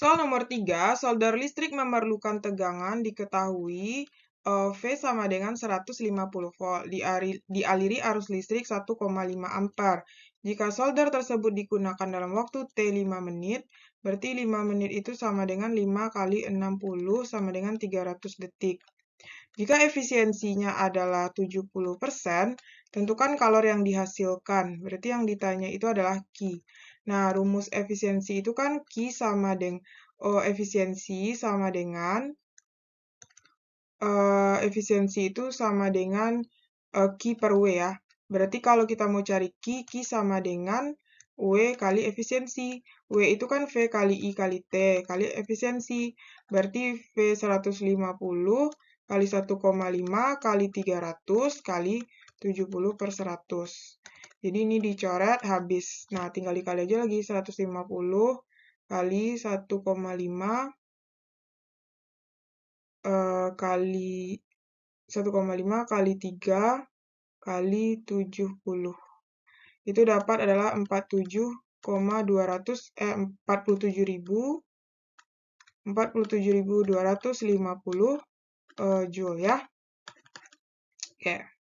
Soal nomor 3, solder listrik memerlukan tegangan diketahui eh, V sama dengan 150 volt dialiri arus listrik 1,5 ampere. Jika solder tersebut digunakan dalam waktu T 5 menit, berarti 5 menit itu sama dengan 5 kali 60 sama dengan 300 detik. Jika efisiensinya adalah 70%, tentukan kalor yang dihasilkan. Berarti yang ditanya itu adalah Q. Nah, rumus efisiensi itu kan Q sama dengan uh, eh, efisiensi sama dengan uh, efisiensi itu sama dengan uh, Q per W ya. Berarti kalau kita mau cari Q, Q sama dengan W kali efisiensi. W itu kan V kali I kali T kali efisiensi. Berarti V 150 kali 1,5 kali 300 kali 70 per 100. Jadi ini dicoret habis. Nah, tinggal dikali aja lagi 150 kali 1,5 eh, kali 1,5 kali 3 kali 70. Itu dapat adalah 47,200 eh 47.000 47.250 uh, joule ya. Oke. Okay.